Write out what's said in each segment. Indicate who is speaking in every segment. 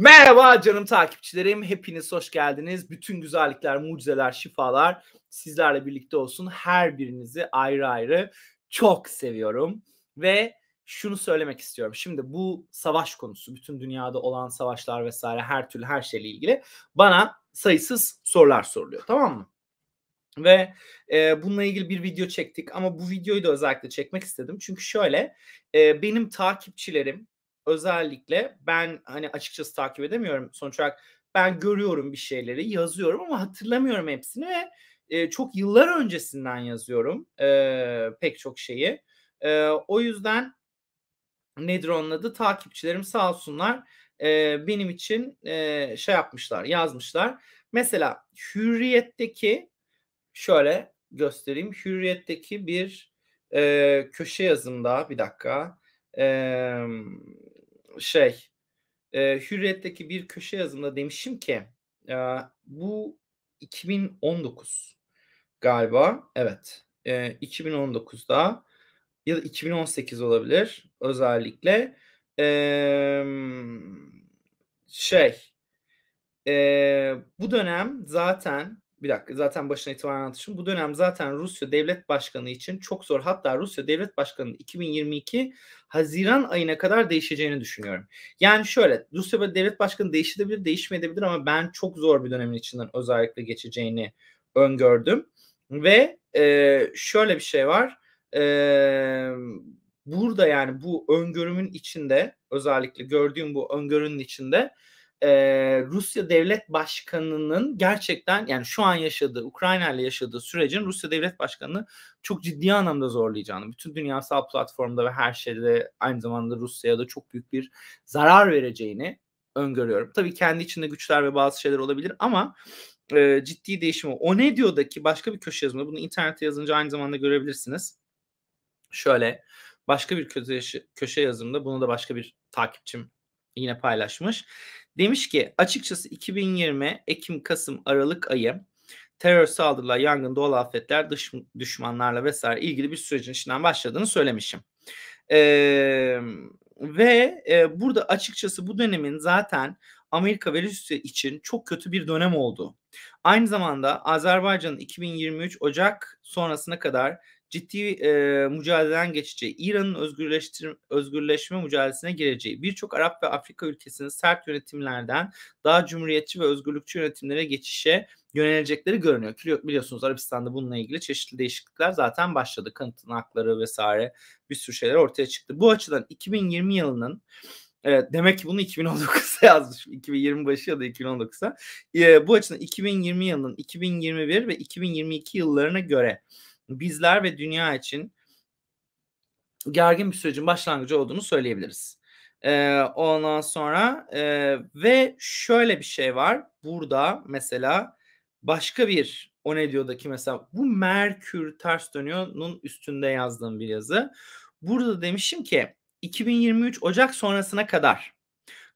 Speaker 1: Merhaba canım takipçilerim. Hepiniz hoş geldiniz. Bütün güzellikler, mucizeler, şifalar sizlerle birlikte olsun. Her birinizi ayrı ayrı çok seviyorum ve şunu söylemek istiyorum. Şimdi bu savaş konusu, bütün dünyada olan savaşlar vesaire her türlü her şeyle ilgili bana sayısız sorular soruluyor. Tamam mı? Ve e, bununla ilgili bir video çektik ama bu videoyu da özellikle çekmek istedim. Çünkü şöyle e, benim takipçilerim özellikle ben hani açıkçası takip edemiyorum sonuç olarak ben görüyorum bir şeyleri yazıyorum ama hatırlamıyorum hepsini ve e, çok yıllar öncesinden yazıyorum e, pek çok şeyi. E, o yüzden nedir onun adı takipçilerim sağ olsunlar e, benim için e, şey yapmışlar yazmışlar. Mesela Hürriyet'teki şöyle göstereyim Hürriyet'teki bir e, köşe yazımda bir dakika e, şey e, Hürriyet'teki bir köşe yazımda demişim ki e, bu 2019 galiba evet e, 2019'da ya da 2018 olabilir özellikle e, şey e, bu dönem zaten bir dakika zaten başına itibaren anlatışım. Bu dönem zaten Rusya devlet başkanı için çok zor. Hatta Rusya devlet başkanının 2022 Haziran ayına kadar değişeceğini düşünüyorum. Yani şöyle Rusya devlet başkanı değişebilir değişmeyebilir ama ben çok zor bir dönemin içinden özellikle geçeceğini öngördüm. Ve e, şöyle bir şey var. E, burada yani bu öngörümün içinde özellikle gördüğüm bu öngörünün içinde e, Rusya Devlet Başkanı'nın gerçekten yani şu an yaşadığı Ukrayna ile yaşadığı sürecin Rusya Devlet Başkanı'nı çok ciddi anlamda zorlayacağını, bütün dünyasal platformda ve her şeyde aynı zamanda Rusya'ya da çok büyük bir zarar vereceğini öngörüyorum. Tabii kendi içinde güçler ve bazı şeyler olabilir ama e, ciddi değişim o. O ne diyordaki başka bir köşe yazımda bunu internette yazınca aynı zamanda görebilirsiniz. Şöyle başka bir köşe, köşe yazımda bunu da başka bir takipçim yine paylaşmış. Demiş ki açıkçası 2020 Ekim, Kasım, Aralık ayı terör saldırılar, yangın, doğal afetler, dış, düşmanlarla vesaire ilgili bir sürecin içinden başladığını söylemişim. Ee, ve e, burada açıkçası bu dönemin zaten Amerika ve Rusya için çok kötü bir dönem oldu. Aynı zamanda Azerbaycan'ın 2023 Ocak sonrasına kadar ciddi e, mücadeleden geçeceği, İran'ın özgürleşme mücadelesine gireceği, birçok Arap ve Afrika ülkesinin sert yönetimlerden daha cumhuriyetçi ve özgürlükçü yönetimlere geçişe yönelecekleri görünüyor. Biliyorsunuz Arabistan'da bununla ilgili çeşitli değişiklikler zaten başladı. Kanıtın hakları vesaire bir sürü şeyler ortaya çıktı. Bu açıdan 2020 yılının Evet, demek ki bunu 2019'a yazmış. 2020 başı ya da 2019'a. Ee, bu açıdan 2020 yılının 2021 ve 2022 yıllarına göre bizler ve dünya için gergin bir sürecin başlangıcı olduğunu söyleyebiliriz. Ee, ondan sonra e, ve şöyle bir şey var burada mesela başka bir o ne diyordaki mesela bu Merkür ters dönüyor'nun üstünde yazdığım bir yazı. Burada demişim ki 2023 Ocak sonrasına kadar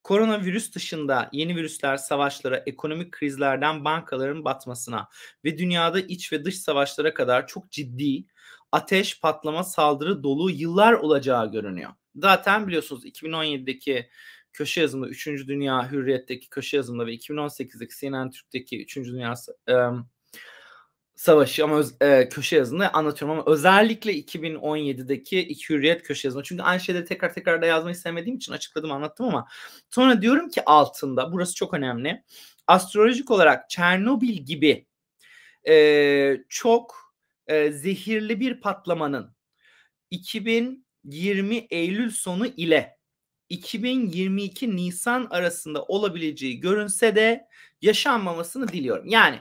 Speaker 1: Koronavirüs dışında yeni virüsler savaşlara, ekonomik krizlerden bankaların batmasına ve dünyada iç ve dış savaşlara kadar çok ciddi ateş, patlama, saldırı dolu yıllar olacağı görünüyor. Zaten biliyorsunuz 2017'deki köşe yazımda 3. Dünya Hürriyet'teki köşe yazımda ve 2018'deki CNN Türk'teki 3. Dünya ıı, savaşı ama öz, e, köşe yazını anlatıyorum ama özellikle 2017'deki iki hürriyet köşe yazını. Çünkü aynı şeyleri tekrar tekrar da yazmayı sevmediğim için açıkladım anlattım ama sonra diyorum ki altında burası çok önemli. Astrolojik olarak Çernobil gibi e, çok e, zehirli bir patlamanın 2020 Eylül sonu ile 2022 Nisan arasında olabileceği görünse de yaşanmamasını diliyorum. Yani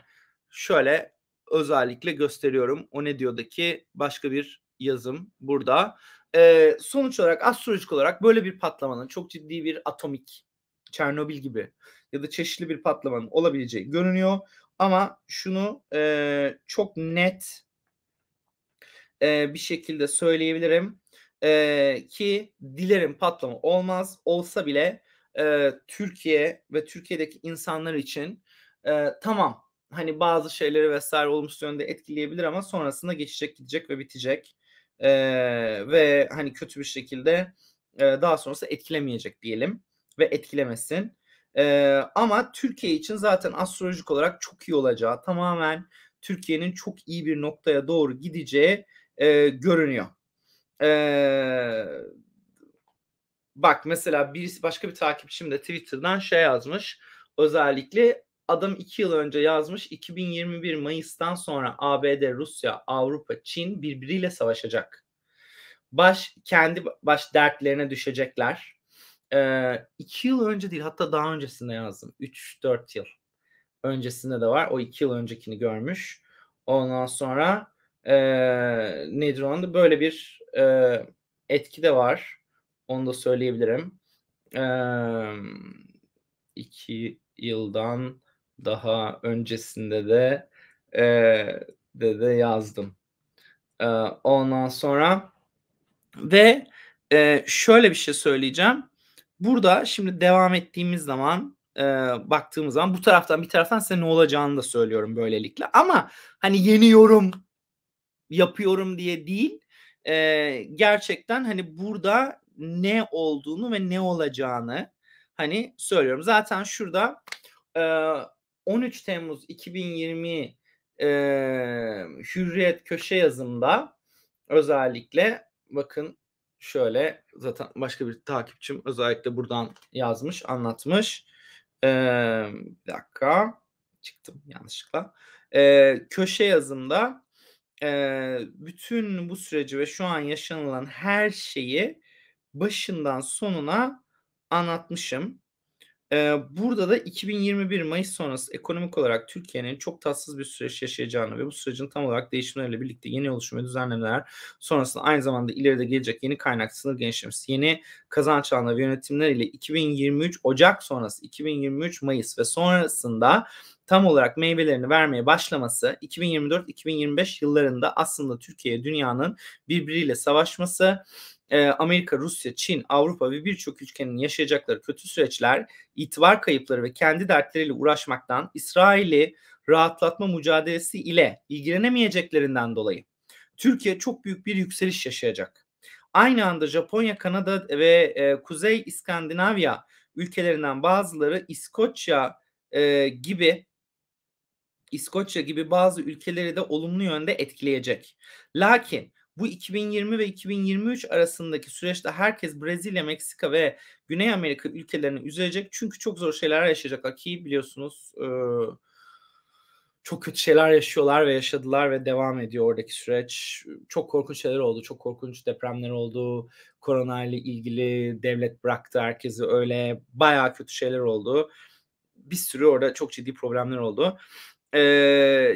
Speaker 1: şöyle özellikle gösteriyorum. O ne diyordaki başka bir yazım burada. Ee, sonuç olarak astrolojik olarak böyle bir patlamanın çok ciddi bir atomik Çernobil gibi ya da çeşitli bir patlamanın olabileceği görünüyor. Ama şunu e, çok net e, bir şekilde söyleyebilirim e, ki dilerim patlama olmaz. Olsa bile e, Türkiye ve Türkiye'deki insanlar için e, tamam hani bazı şeyleri vesaire olumsuz yönde etkileyebilir ama sonrasında geçecek gidecek ve bitecek. Ee, ve hani kötü bir şekilde e, daha sonrası etkilemeyecek diyelim ve etkilemesin. Ee, ama Türkiye için zaten astrolojik olarak çok iyi olacağı tamamen Türkiye'nin çok iyi bir noktaya doğru gideceği e, görünüyor. Ee, bak mesela birisi başka bir takipçim de Twitter'dan şey yazmış özellikle Adam 2 yıl önce yazmış 2021 Mayıs'tan sonra ABD, Rusya, Avrupa, Çin birbiriyle savaşacak. Baş kendi baş dertlerine düşecekler. 2 ee, yıl önce değil hatta daha öncesinde yazdım. 3-4 yıl öncesinde de var. O 2 yıl öncekini görmüş. Ondan sonra e, nedir onda böyle bir e, etki de var. Onu da söyleyebilirim. E, yıldan daha öncesinde de e, de, de yazdım. E, ondan sonra ve e, şöyle bir şey söyleyeceğim. Burada şimdi devam ettiğimiz zaman e, baktığımız zaman bu taraftan bir taraftan size ne olacağını da söylüyorum böylelikle. Ama hani yeni yorum yapıyorum diye değil. E, gerçekten hani burada ne olduğunu ve ne olacağını hani söylüyorum. Zaten şurada e, 13 Temmuz 2020 e, Hürriyet köşe yazımda özellikle bakın şöyle zaten başka bir takipçim özellikle buradan yazmış anlatmış. E, bir dakika çıktım yanlışlıkla. E, köşe yazımda e, bütün bu süreci ve şu an yaşanılan her şeyi başından sonuna anlatmışım. Burada da 2021 Mayıs sonrası ekonomik olarak Türkiye'nin çok tatsız bir süreç yaşayacağını ve bu sürecin tam olarak değişimlerle birlikte yeni oluşum ve düzenlemeler sonrasında aynı zamanda ileride gelecek yeni kaynak sınır genişlemesi, yeni kazanç alanları ve yönetimler ile 2023 Ocak sonrası, 2023 Mayıs ve sonrasında tam olarak meyvelerini vermeye başlaması 2024-2025 yıllarında aslında Türkiye dünyanın birbiriyle savaşması ee, Amerika, Rusya, Çin, Avrupa ve birçok ülkenin yaşayacakları kötü süreçler, itibar kayıpları ve kendi dertleriyle uğraşmaktan İsrail'i rahatlatma mücadelesi ile ilgilenemeyeceklerinden dolayı Türkiye çok büyük bir yükseliş yaşayacak. Aynı anda Japonya, Kanada ve e, Kuzey İskandinavya ülkelerinden bazıları İskoçya e, gibi İskoçya gibi bazı ülkeleri de olumlu yönde etkileyecek. Lakin bu 2020 ve 2023 arasındaki süreçte herkes Brezilya, Meksika ve Güney Amerika ülkelerini üzecek. Çünkü çok zor şeyler yaşayacaklar ki biliyorsunuz e, çok kötü şeyler yaşıyorlar ve yaşadılar ve devam ediyor oradaki süreç. Çok korkunç şeyler oldu, çok korkunç depremler oldu. Korona ile ilgili devlet bıraktı herkesi öyle bayağı kötü şeyler oldu. Bir sürü orada çok ciddi problemler oldu e,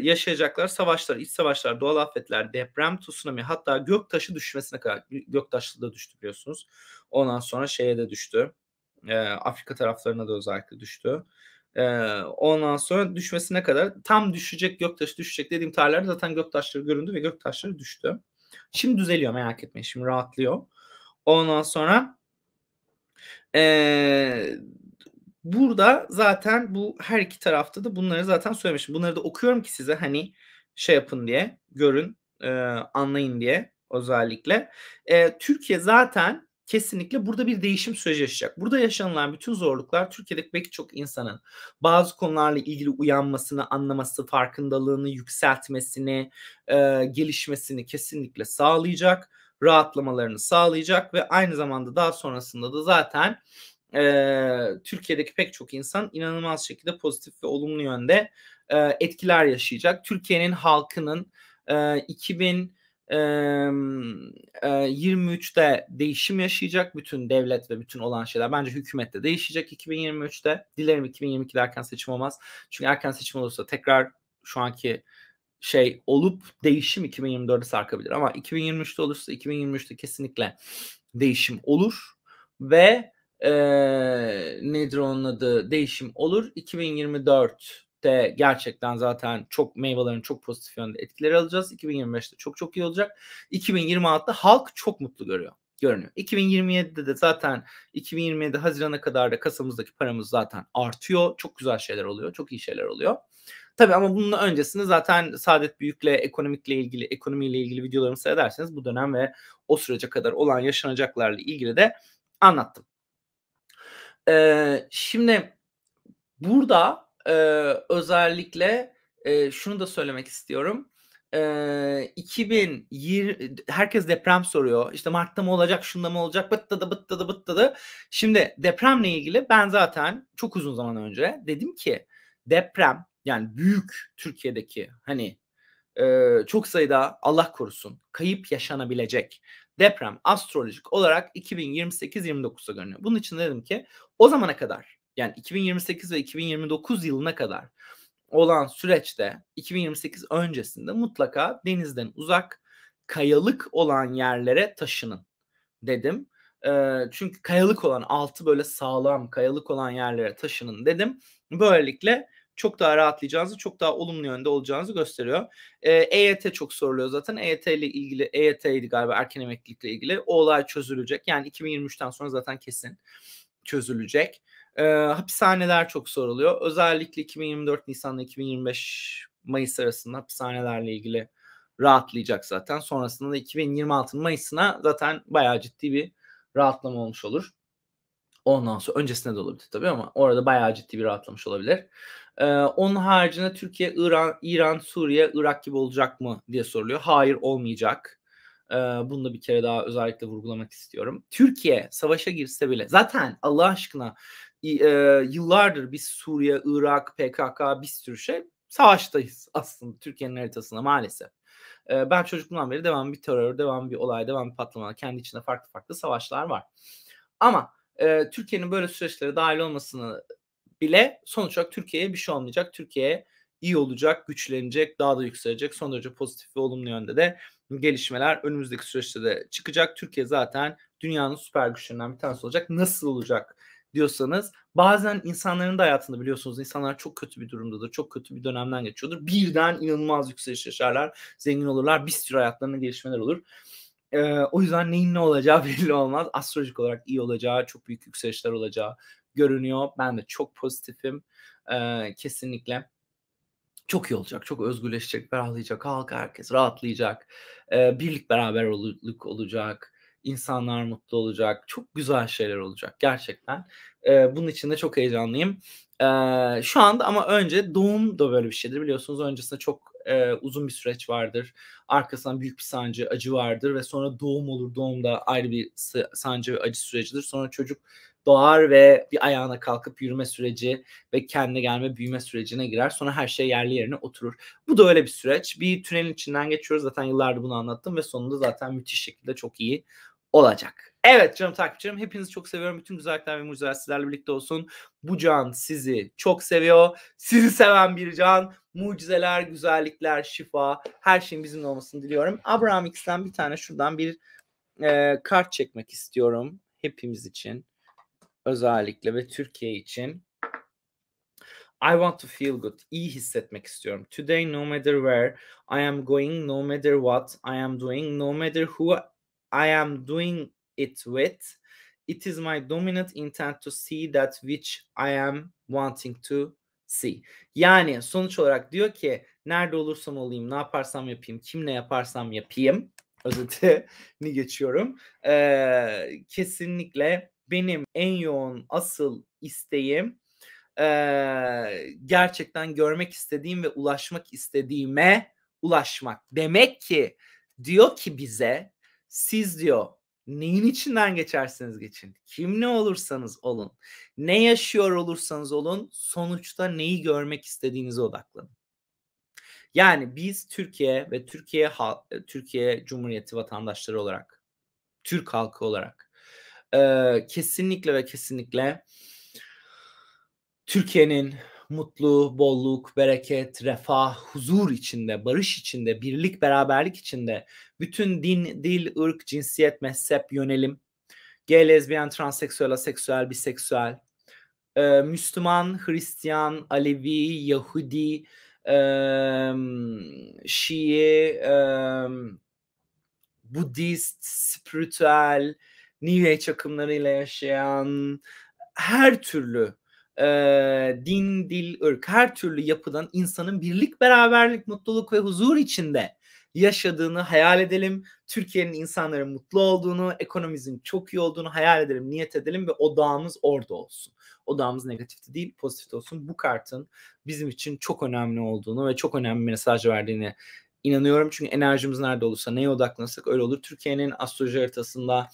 Speaker 1: yaşayacaklar savaşlar, iç savaşlar, doğal afetler, deprem, tsunami hatta gök taşı düşmesine kadar göktaşlı da düştü biliyorsunuz. Ondan sonra şeye de düştü. E, Afrika taraflarına da özellikle düştü. E, ondan sonra düşmesine kadar tam düşecek göktaşı düşecek dediğim tarihlerde zaten göktaşları göründü ve göktaşları düştü. Şimdi düzeliyor merak etmeyin. Şimdi rahatlıyor. Ondan sonra ee, Burada zaten bu her iki tarafta da bunları zaten söylemişim. Bunları da okuyorum ki size hani şey yapın diye, görün, e, anlayın diye özellikle. E, Türkiye zaten kesinlikle burada bir değişim süreci yaşayacak. Burada yaşanılan bütün zorluklar Türkiye'deki pek çok insanın bazı konularla ilgili uyanmasını, anlaması, farkındalığını yükseltmesini, e, gelişmesini kesinlikle sağlayacak, rahatlamalarını sağlayacak ve aynı zamanda daha sonrasında da zaten e, Türkiye'deki pek çok insan inanılmaz şekilde pozitif ve olumlu yönde e, etkiler yaşayacak. Türkiye'nin halkının e, 2000 23'te değişim yaşayacak bütün devlet ve bütün olan şeyler. Bence hükümette değişecek 2023'te. Dilerim 2022'de erken seçim olmaz. Çünkü erken seçim olursa tekrar şu anki şey olup değişim 2024'e sarkabilir. Ama 2023'te olursa 2023'te kesinlikle değişim olur ve e, nedir onun adı değişim olur. 2024'te gerçekten zaten çok meyvelerin çok pozitif yönde etkileri alacağız. 2025'te çok çok iyi olacak. 2026'da halk çok mutlu görüyor görünüyor. 2027'de de zaten 2027 Haziran'a kadar da kasamızdaki paramız zaten artıyor. Çok güzel şeyler oluyor. Çok iyi şeyler oluyor. Tabi ama bunun öncesinde zaten Saadet Büyük'le ekonomikle ilgili, ekonomiyle ilgili videolarımı seyrederseniz bu dönem ve o sürece kadar olan yaşanacaklarla ilgili de anlattım. Ee, şimdi burada e, özellikle e, şunu da söylemek istiyorum. E, 2020 herkes deprem soruyor. İşte Mart'ta mı olacak, şunda mı olacak, bıttadı bıttadı bıttadı. Şimdi depremle ilgili ben zaten çok uzun zaman önce dedim ki deprem yani büyük Türkiye'deki hani e, çok sayıda Allah korusun kayıp yaşanabilecek deprem astrolojik olarak 2028-29'a görünüyor. Bunun için dedim ki o zamana kadar yani 2028 ve 2029 yılına kadar olan süreçte 2028 öncesinde mutlaka denizden uzak kayalık olan yerlere taşının dedim. E, çünkü kayalık olan altı böyle sağlam kayalık olan yerlere taşının dedim. Böylelikle çok daha rahatlayacağınızı, çok daha olumlu yönde olacağınızı gösteriyor. Ee, e, EYT çok soruluyor zaten. EYT ile ilgili, EYT'ydi galiba erken emeklilikle ilgili. O olay çözülecek. Yani 2023'ten sonra zaten kesin çözülecek. E, hapishaneler çok soruluyor. Özellikle 2024 Nisan ile 2025 Mayıs arasında hapishanelerle ilgili rahatlayacak zaten. Sonrasında da 2026 Mayıs'ına zaten bayağı ciddi bir rahatlama olmuş olur. Ondan sonra öncesinde de olabilir tabii ama orada bayağı ciddi bir rahatlamış olabilir. Ee, onun haricinde Türkiye, İran, İran, Suriye, Irak gibi olacak mı diye soruluyor. Hayır olmayacak. Ee, bunu da bir kere daha özellikle vurgulamak istiyorum. Türkiye savaşa girse bile zaten Allah aşkına e, yıllardır biz Suriye, Irak, PKK bir sürü şey savaştayız aslında Türkiye'nin haritasında maalesef. Ee, ben çocukluğumdan beri devam bir terör, devam bir olay, devam bir patlama, kendi içinde farklı farklı savaşlar var. Ama e, Türkiye'nin böyle süreçlere dahil olmasını bile sonuç olarak Türkiye'ye bir şey olmayacak. Türkiye iyi olacak, güçlenecek, daha da yükselecek. Son derece pozitif ve olumlu yönde de gelişmeler önümüzdeki süreçte de çıkacak. Türkiye zaten dünyanın süper güçlerinden bir tanesi olacak. Nasıl olacak diyorsanız bazen insanların da hayatında biliyorsunuz insanlar çok kötü bir durumdadır. Çok kötü bir dönemden geçiyordur. Birden inanılmaz yükseliş yaşarlar. Zengin olurlar. Bir sürü hayatlarında gelişmeler olur. Ee, o yüzden neyin ne olacağı belli olmaz. Astrolojik olarak iyi olacağı, çok büyük yükselişler olacağı, görünüyor. Ben de çok pozitifim. Ee, kesinlikle çok iyi olacak. Çok özgürleşecek, ferahlayacak halk herkes, rahatlayacak. Ee, birlik beraberlik olacak. insanlar mutlu olacak. Çok güzel şeyler olacak gerçekten. Ee, bunun için de çok heyecanlıyım. Ee, şu anda ama önce doğum da böyle bir şeydir biliyorsunuz. Öncesinde çok e, uzun bir süreç vardır. Arkasından büyük bir sancı, acı vardır ve sonra doğum olur. Doğum da ayrı bir sancı ve acı sürecidir. Sonra çocuk doğar ve bir ayağına kalkıp yürüme süreci ve kendine gelme büyüme sürecine girer. Sonra her şey yerli yerine oturur. Bu da öyle bir süreç. Bir tünelin içinden geçiyoruz. Zaten yıllardır bunu anlattım ve sonunda zaten müthiş şekilde çok iyi olacak. Evet canım takipçilerim hepinizi çok seviyorum. Bütün güzellikler ve mucizeler sizlerle birlikte olsun. Bu can sizi çok seviyor. Sizi seven bir can. Mucizeler, güzellikler, şifa her şeyin bizimle olmasını diliyorum. Abraham X'den bir tane şuradan bir e, kart çekmek istiyorum hepimiz için özellikle ve Türkiye için I want to feel good. İyi hissetmek istiyorum. Today no matter where I am going, no matter what I am doing, no matter who I am doing it with, it is my dominant intent to see that which I am wanting to see. Yani sonuç olarak diyor ki nerede olursam olayım, ne yaparsam yapayım, kimle yaparsam yapayım. Özetini geçiyorum. Ee, kesinlikle benim en yoğun asıl isteğim e, gerçekten görmek istediğim ve ulaşmak istediğime ulaşmak. Demek ki diyor ki bize siz diyor neyin içinden geçerseniz geçin, kim ne olursanız olun, ne yaşıyor olursanız olun sonuçta neyi görmek istediğinize odaklanın. Yani biz Türkiye ve Türkiye Türkiye Cumhuriyeti vatandaşları olarak, Türk halkı olarak ee, kesinlikle ve kesinlikle Türkiye'nin mutlu, bolluk, bereket, refah, huzur içinde, barış içinde, birlik, beraberlik içinde bütün din, dil, ırk, cinsiyet, mezhep, yönelim, gay, lezbiyen, transseksüel, aseksüel, biseksüel, e, Müslüman, Hristiyan, Alevi, Yahudi, e, Şii, e, Budist, spiritüel, New Age akımlarıyla yaşayan her türlü e, din, dil, ırk, her türlü yapıdan insanın birlik, beraberlik, mutluluk ve huzur içinde yaşadığını hayal edelim. Türkiye'nin insanların mutlu olduğunu, ekonomimizin çok iyi olduğunu hayal edelim, niyet edelim ve odağımız orada olsun. Odağımız negatif de değil, pozitif olsun. Bu kartın bizim için çok önemli olduğunu ve çok önemli bir mesaj verdiğini inanıyorum. Çünkü enerjimiz nerede olursa, neye odaklanırsak öyle olur. Türkiye'nin astroloji haritasında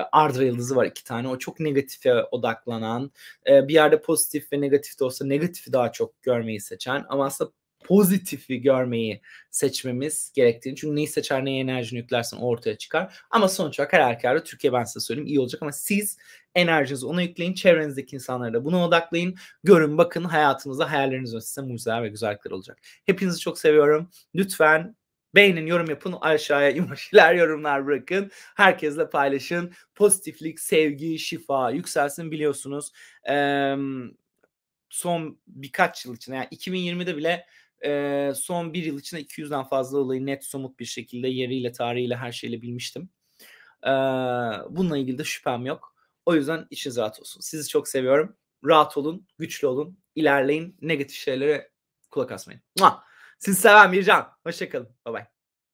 Speaker 1: e, Arda Yıldız'ı var iki tane. O çok negatife odaklanan, e, bir yerde pozitif ve negatif de olsa negatifi daha çok görmeyi seçen ama aslında pozitifi görmeyi seçmemiz gerektiğini. Çünkü neyi seçer neye enerji yüklersen o ortaya çıkar. Ama sonuç olarak her halükarda Türkiye ben size söyleyeyim iyi olacak ama siz enerjinizi ona yükleyin. Çevrenizdeki insanlara da buna odaklayın. Görün bakın hayatınızda hayallerinizin size mucizeler ve güzellikler olacak. Hepinizi çok seviyorum. Lütfen Beğenin, yorum yapın, aşağıya emojiler, yorumlar bırakın. Herkesle paylaşın. Pozitiflik, sevgi, şifa yükselsin biliyorsunuz. Ee, son birkaç yıl içinde yani 2020'de bile e, son bir yıl içinde 200'den fazla olayı net somut bir şekilde yeriyle, tarihiyle, her şeyle bilmiştim. Ee, bununla ilgili de şüphem yok. O yüzden işiniz rahat olsun. Sizi çok seviyorum. Rahat olun, güçlü olun, ilerleyin, negatif şeylere kulak asmayın. Mua! Sizi seven Mircan. Hoşçakalın. Bay bay.